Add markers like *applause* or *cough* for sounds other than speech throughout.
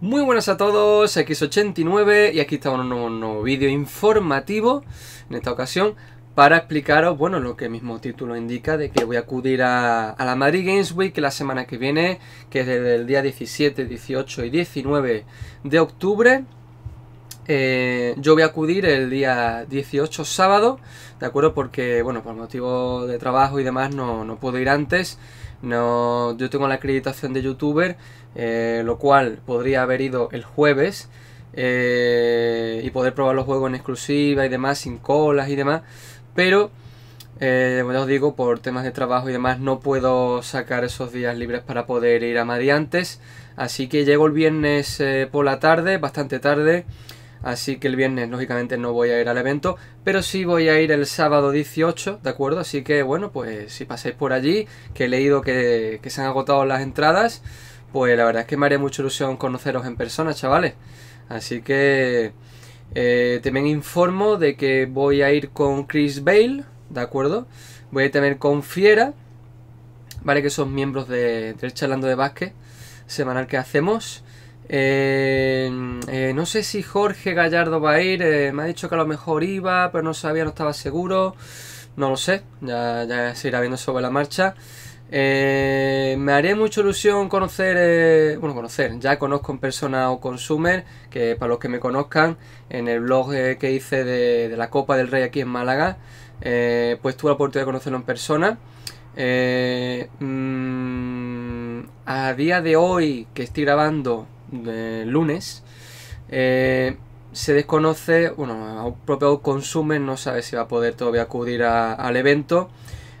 Muy buenas a todos, X89 y aquí estamos en un nuevo, vídeo informativo en esta ocasión para explicaros, bueno, lo que el mismo título indica de que voy a acudir a, la Madrid Games Week la semana que viene, que es desde el día 17, 18 y 19 de octubre eh, yo voy a acudir el día 18 sábado, ¿de acuerdo? Porque, bueno, por motivo de trabajo y demás no, no puedo ir antes. No, yo tengo la acreditación de youtuber, eh, lo cual podría haber ido el jueves eh, y poder probar los juegos en exclusiva y demás, sin colas y demás, pero eh, como ya os digo, por temas de trabajo y demás, no puedo sacar esos días libres para poder ir a antes. así que llego el viernes por la tarde, bastante tarde así que el viernes lógicamente no voy a ir al evento, pero sí voy a ir el sábado 18, ¿de acuerdo? Así que bueno, pues si pasáis por allí, que he leído que, se han agotado las entradas, pues la verdad es que me haría mucha ilusión conoceros en persona, chavales. Así que eh, también informo de que voy a ir con Chris Bale, ¿de acuerdo? Voy a ir también con Fiera, ¿vale? Que son miembros de, Charlando de Básquet semanal que hacemos. Eh, eh, no sé si Jorge Gallardo va a ir. Eh, me ha dicho que a lo mejor iba, pero no sabía, no estaba seguro. No lo sé. Ya, se irá viendo sobre la marcha. me haré mucha ilusión conocer, bueno, conocer, ya conozco en persona o consumer, que para los que me conozcan, en el blog que hice de, la Copa del Rey aquí en Málaga, pues tuve la oportunidad de conocerlo en persona. Mm, a día de hoy que estoy grabando, lunes, eh, se desconoce, bueno, el propio Consumer no sabe si va a poder todavía acudir al evento.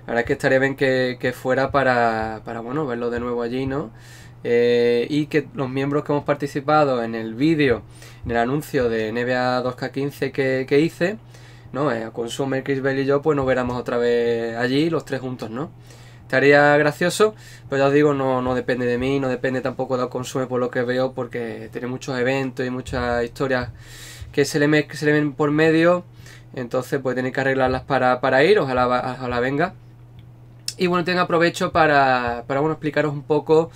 ahora que estaría bien que, fuera para, para, bueno, verlo de nuevo allí, ¿no? Eh, y que los miembros que hemos participado en el vídeo, en el anuncio de NBA 2K15 que, hice, ¿no? Eh, Consumer, Chris Bell y yo, pues nos veramos otra vez allí, los tres juntos, ¿no? estaría gracioso, pero ya os digo, no, no depende de mí, no depende tampoco de Consume por lo que veo, porque tiene muchos eventos y muchas historias que se le, que se le ven por medio, entonces pues tenéis que arreglarlas para, para ir, ojalá, venga. Y bueno, tengo aprovecho para, para bueno, explicaros un poco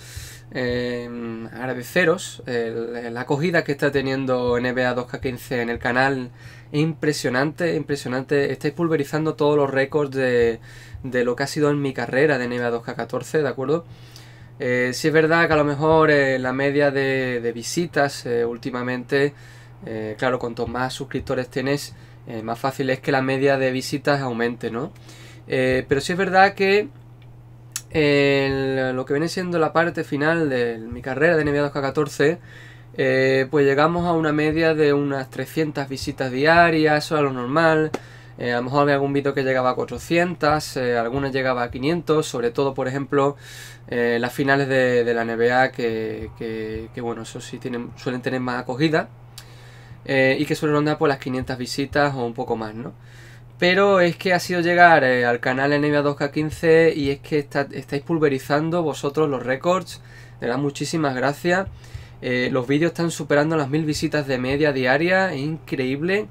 Em, agradeceros la acogida que está teniendo NBA 2K15 en el canal. Impresionante, impresionante. Estáis pulverizando todos los récords de, de lo que ha sido en mi carrera de NBA 2K14, ¿de acuerdo? Eh, si es verdad que a lo mejor eh, la media de, visitas eh, últimamente, claro, cuantos más suscriptores tienes, más fácil es que la media de visitas aumente, ¿no? pero si es verdad que el, lo que viene siendo la parte final de mi carrera de NBA 2K14, eh, pues llegamos a una media de unas 300 visitas diarias, eso era lo normal. Eh, a lo mejor había algún vídeo que llegaba a 400, algunos algunas llegaba a 500, sobre todo, por ejemplo, eh, las finales de, la NBA, que, bueno, eso sí tienen, suelen tener más acogida y que suelen andar por las 500 visitas o un poco más, ¿no? pero es que ha sido llegar eh, al canal NBA 2K15 y es que estáis pulverizando vosotros los récords. De da muchísimas gracias. Eh, los vídeos están superando las mil visitas de media diaria, es increíble.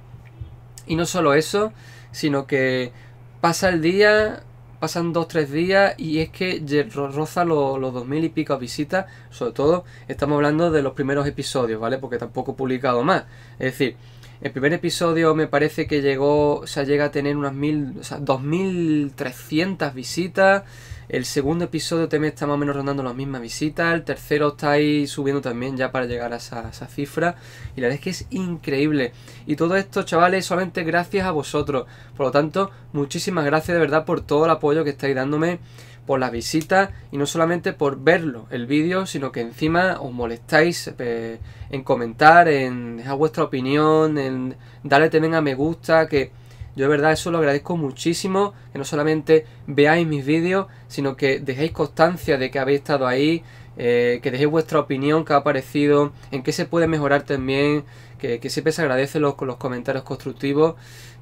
Y no solo eso, sino que pasa el día, pasan dos, tres días y es que roza los, los dos mil y pico visitas. Sobre todo estamos hablando de los primeros episodios, ¿vale? Porque tampoco he publicado más. Es decir, el primer episodio me parece que llegó, o sea, llega a tener unas mil, o sea, 2.300 visitas. El segundo episodio también está más o menos rondando las mismas visitas. El tercero está ahí subiendo también ya para llegar a esa, a esa, cifra. Y la verdad es que es increíble. Y todo esto, chavales, solamente gracias a vosotros. Por lo tanto, muchísimas gracias de verdad por todo el apoyo que estáis dándome por la visita y no solamente por verlo el vídeo, sino que encima os molestáis eh, en comentar, en dejar vuestra opinión, en darle también a me gusta, que yo de verdad eso lo agradezco muchísimo, que no solamente veáis mis vídeos, sino que dejéis constancia de que habéis estado ahí, eh, que dejéis vuestra opinión, que ha parecido, en qué se puede mejorar también, que, siempre se agradece los, los comentarios constructivos.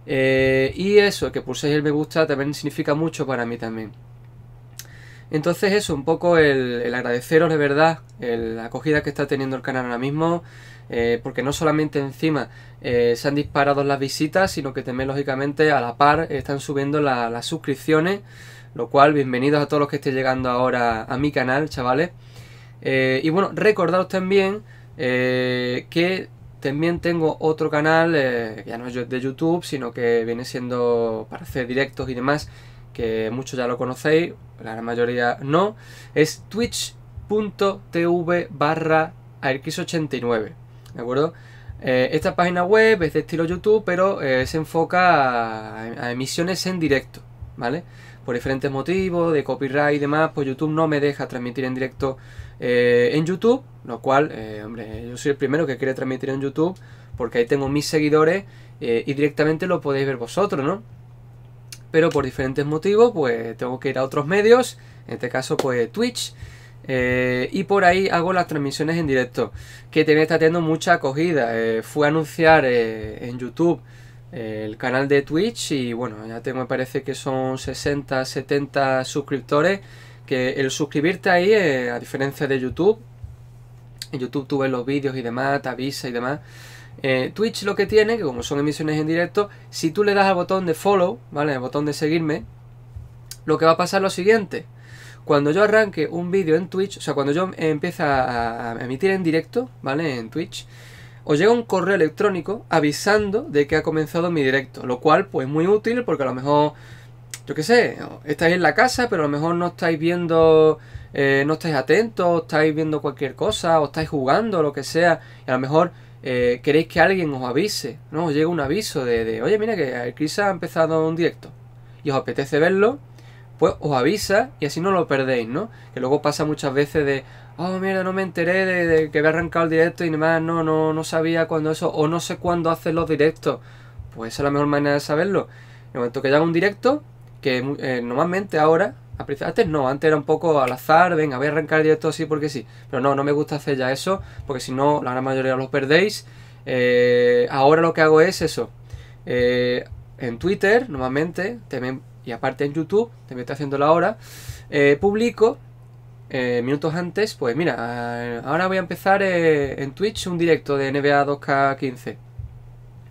Eh, y eso, que pulséis el me gusta también significa mucho para mí también. Entonces eso, un poco el, agradeceros de verdad la acogida que está teniendo el canal ahora mismo, eh, porque no solamente encima eh, se han disparado las visitas, sino que también lógicamente a la par están subiendo las suscripciones, lo cual bienvenidos a todos los que estén llegando ahora a mi canal, chavales. Eh, y bueno, recordaros también que también tengo otro canal, ya no es de YouTube, sino que viene siendo para hacer directos y demás, que muchos ya lo conocéis, la mayoría no, es twitch.tv barra 89 ¿de acuerdo? Eh, esta página web es de estilo YouTube, pero eh, se enfoca a, emisiones en directo, ¿vale? Por diferentes motivos, de copyright y demás, pues YouTube no me deja transmitir en directo eh, en YouTube, lo cual, hombre, yo soy el primero que quiere transmitir en YouTube, porque ahí tengo mis seguidores y directamente lo podéis ver vosotros, ¿no? pero por diferentes motivos pues tengo que ir a otros medios, en este caso pues Twitch, eh, y por ahí hago las transmisiones en directo, que también está teniendo mucha acogida. Eh, fui a anunciar eh, en YouTube el canal de Twitch y bueno, ya tengo me parece que son 60, 70 suscriptores, que el suscribirte ahí, a diferencia de YouTube, en YouTube tú ves los vídeos y demás, te avisa y demás. Eh, Twitch lo que tiene, que como son emisiones en directo, si tú le das al botón de follow, ¿vale? El botón de seguirme, lo que va a pasar es lo siguiente. Cuando yo arranque un vídeo en Twitch, o sea, cuando yo empiece a emitir en directo, ¿vale? En Twitch, os llega un correo electrónico avisando de que ha comenzado mi directo, lo cual pues muy útil porque a lo mejor, yo qué sé, estáis en la casa, pero a lo mejor no estáis viendo, eh, no estáis atentos, estáis viendo cualquier cosa, o estáis jugando, lo que sea, y a lo mejor eh, queréis que alguien os avise, ¿no? Os llega un aviso de, de oye, mira que el Chris ha empezado un directo y os apetece verlo, pues os avisa y así no lo perdéis, ¿no? Que luego pasa muchas veces de, oh, mierda, no me enteré de, que había arrancado el directo y demás, no, no, no sabía cuándo eso, o no sé cuándo hacen los directos. Pues es la mejor manera de saberlo. En el momento que llega un directo, que eh, normalmente ahora antes no, antes era un poco al azar, venga, voy a arrancar directo así porque sí. Pero no, no me gusta hacer ya eso, porque si no, la gran mayoría los perdéis. Eh, ahora lo que hago es eso. Eh, en Twitter, normalmente, y aparte en YouTube, también estoy haciendo la hora, eh, publico minutos antes, pues mira, ahora voy a empezar en Twitch un directo de NBA 2K15.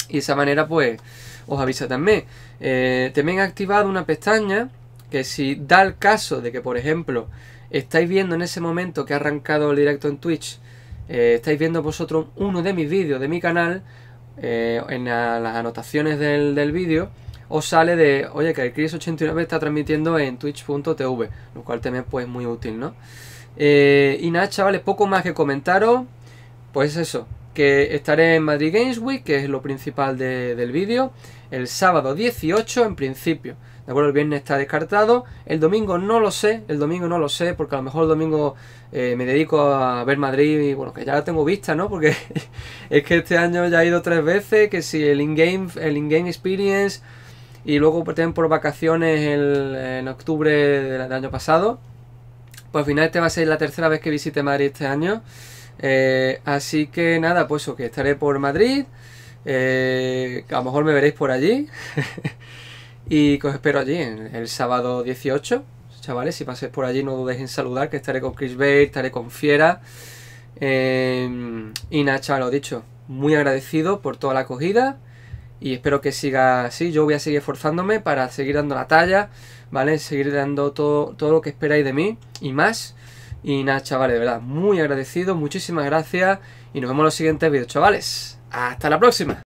Y de esa manera, pues, os avisa también. también he activado una pestaña que si da el caso de que, por ejemplo, estáis viendo en ese momento que ha arrancado el directo en Twitch, eh, estáis viendo vosotros uno de mis vídeos de mi canal, eh, en las anotaciones del, vídeo, os sale de, oye, que el Chris89 está transmitiendo en twitch.tv, lo cual también pues muy útil, ¿no? Eh, y nada, chavales, poco más que comentaros, pues eso, que estaré en Madrid Games Week, que es lo principal del vídeo, el sábado 18 en principio. ¿De acuerdo? El viernes está descartado. El domingo no lo sé. El domingo no lo sé porque a lo mejor el domingo eh, me dedico a ver Madrid y bueno, que ya la tengo vista, ¿no? Porque *laughs* es que este año ya he ido tres veces, que si el in-game el in -game experience y luego también por vacaciones en octubre del, año pasado. Pues al final este va a ser la tercera vez que visite Madrid este año. Eh, así que nada, pues que estaré por Madrid. Eh, a lo mejor me veréis por allí. *laughs* Y os espero allí el sábado 18. Chavales, si pasáis por allí no dudéis en saludar, que estaré con Chris Bale, estaré con Fiera. Em, y nada, chavales, lo dicho, muy agradecido por toda la acogida y espero que siga así. Yo voy a seguir esforzándome para seguir dando la talla, ¿vale? Seguir dando todo, todo lo que esperáis de mí y más. Y nada, chavales, de verdad, muy agradecido, muchísimas gracias y nos vemos en los siguientes vídeos, chavales. Hasta la próxima.